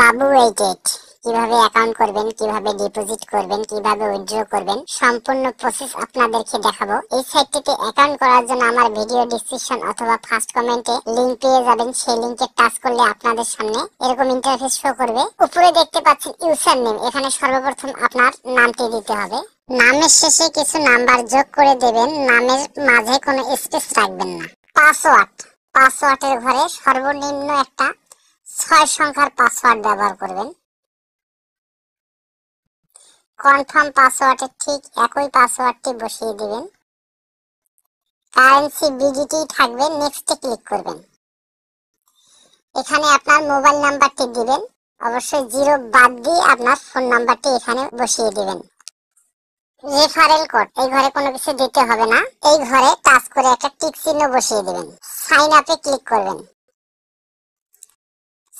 বাবু এইটেট কিভাবে অ্যাকাউন্ট করবেন কিভাবে ডিপোজিট করবেন কিভাবে উইথড্র করবেন সম্পূর্ণ প্রসেস আপনাদেরকে দেখাবো এই সাইটটিতে অ্যাকাউন্ট করার জন্য আমার ভিডিও ডিসক্রিপশন অথবা ফার্স্ট কমেন্টে লিংক পেয়ে যাবেন সেই লিংকে টাচ করলে আপনাদের সামনে এরকম ইন্টারফেস শো করবে উপরে দেখতে পাচ্ছেন ইউসার নেম এখানে সর্বপ্রথম আপনার নামটি দিতে হবে নামের শেষে কিছু নাম্বার যোগ করে দেবেন নামের মাঝে কোনো স্পেস রাখবেন না পাসওয়ার্ড পাসওয়ার্ডের ঘরে সর্বনিম্ন একটা ছয় সংখ্যার পাসওয়ার্ড ব্যবহার করবেন কনফার্ম পাসওয়ার্ডের ঠিক একই পাসওয়ার্ডটি বসিয়ে দিবেন কারেন্সি বিডিটি থাকবে নেক্সটে ক্লিক করবেন এখানে আপনার মোবাইল নাম্বারটি দিবেন অবশ্যই জিরো বাদ দিয়ে আপনার ফোন নাম্বারটি এখানে বসিয়ে দিবেন রেফারেল কোড এই ঘরে কোনো কিছু দিতে হবে না এই ঘরে টাচ করে একটা টিক চিহ্ন বসিয়ে দেবেন সাইন আপে ক্লিক করবেন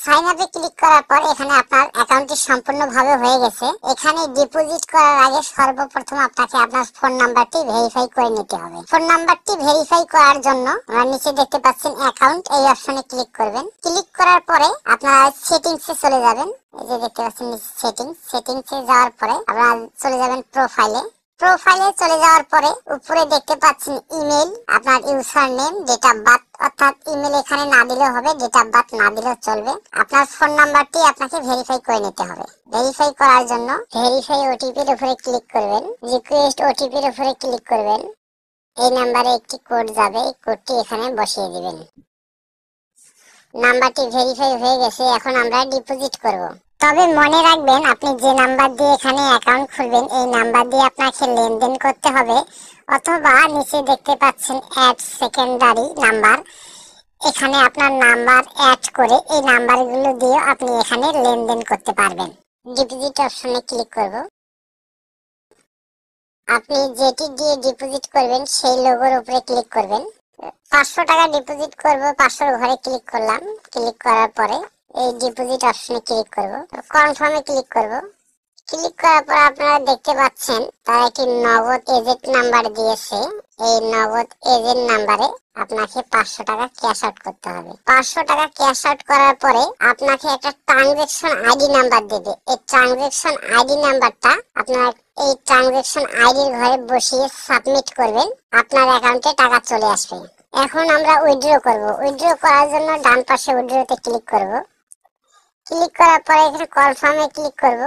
সাইন আপে ক্লিক করার পর এখানে আপনার অ্যাকাউন্টটি সম্পূর্ণভাবে হয়ে গেছে এখানে ডিপোজিট করার আগে সর্বপ্রথম আপনাকে আপনার ফোন নাম্বারটি ভেরিফাই করে নিতে হবে ফোন নাম্বারটি ভেরিফাই করার জন্য আমরা নিচে দেখতে পাচ্ছেন অ্যাকাউন্ট এই অপশনে ক্লিক করবেন ক্লিক করার পরে আপনারা সেটিংসে চলে যাবেন এই যে দেখতে পাচ্ছেন সেটিংস সেটিংসে যাওয়ার পরে আপনারা চলে যাবেন প্রোফাইলে প্রোফাইলে চলে যাওয়ার পরে উপরে দেখতে পাচ্ছেন ইমেল আপনার user name date of birth অর্থাৎ ইমেল এখানে না দিলেও হবে ডেট অফ বার্থ না দিলেও চলবে আপনার ফোন নাম্বারটি আপনাকে ভেরিফাই করে নিতে হবে ভেরিফাই করার জন্য ভেরিফাই ওটিপির উপরে ক্লিক করবেন রিকোয়েস্ট এর উপরে ক্লিক করবেন এই নাম্বারে একটি কোড যাবে এই কোডটি এখানে বসিয়ে দিবেন নাম্বারটি ভেরিফাই হয়ে গেছে এখন আমরা ডিপোজিট করব তবে মনে রাখবেন আপনি যে নাম্বার দিয়ে এখানে অ্যাকাউন্ট খুলবেন এই নাম্বার দিয়ে আপনাকে লেনদেন করতে হবে অথবা নিচে দেখতে পাচ্ছেন অ্যাড সেকেন্ডারি নাম্বার এখানে আপনার নাম্বার অ্যাড করে এই নাম্বারগুলো দিয়ে আপনি এখানে লেনদেন করতে পারবেন ডিপোজিট অপশনে ক্লিক করব আপনি যেটি দিয়ে ডিপোজিট করবেন সেই লোগোর উপরে ক্লিক করবেন পাঁচশো টাকা ডিপোজিট করব পাঁচশোর ঘরে ক্লিক করলাম ক্লিক করার পরে এই ডিপোজিট অপশনে ক্লিক করব কনফার্মে ক্লিক করব ক্লিক করার পর আপনারা দেখতে পাচ্ছেন তারা একটি নগদ এজেন্ট নাম্বার দিয়েছে এই নগদ এজেন্ট নাম্বারে আপনাকে পাঁচশো টাকা ক্যাশ আউট করতে হবে পাঁচশো টাকা ক্যাশ আউট করার পরে আপনাকে একটা ট্রানজেকশন আইডি নাম্বার দেবে এই ট্রানজেকশন আইডি নাম্বারটা আপনার এই ট্রানজেকশন আইডির ঘরে বসিয়ে সাবমিট করবেন আপনার অ্যাকাউন্টে টাকা চলে আসবে এখন আমরা উইথড্র করব উইথড্র করার জন্য ডান পাশে উইথড্রতে ক্লিক করবো ক্লিক করার পরে এখানে কনফার্মে ক্লিক করব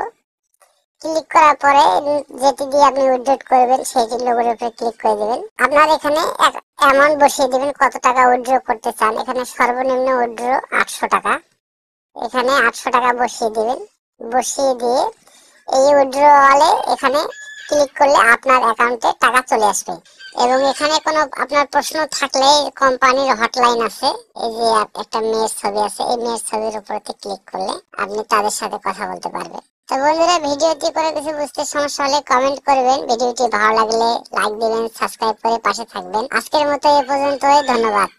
ক্লিক করার পরে যেটি দিয়ে আপনি উইড্রেট করবেন সেইটি লোকের উপরে ক্লিক করে দেবেন আপনার এখানে অ্যামাউন্ট বসিয়ে দেবেন কত টাকা উইড্রো করতে চান এখানে সর্বনিম্ন উইড্রো আটশো টাকা এখানে আটশো টাকা বসিয়ে দেবেন বসিয়ে দিয়ে এই উইড্রোয়ালে এখানে ক্লিক করলে আপনার অ্যাকাউন্টে টাকা চলে আসবে এবং এখানে কোনো আপনার প্রশ্ন থাকলে কোম্পানির হটলাইন আছে এই যে একটা মেয়ের ছবি আছে এই মেয়ের ছবির উপরে ক্লিক করলে আপনি তাদের সাথে কথা বলতে পারবেন তো বন্ধুরা ভিডিওটি করে কিছু বুঝতে সমস্যা হলে কমেন্ট করবেন ভিডিওটি ভালো লাগলে লাইক দিবেন সাবস্ক্রাইব করে পাশে থাকবেন আজকের মতো এ পর্যন্তই ধন্যবাদ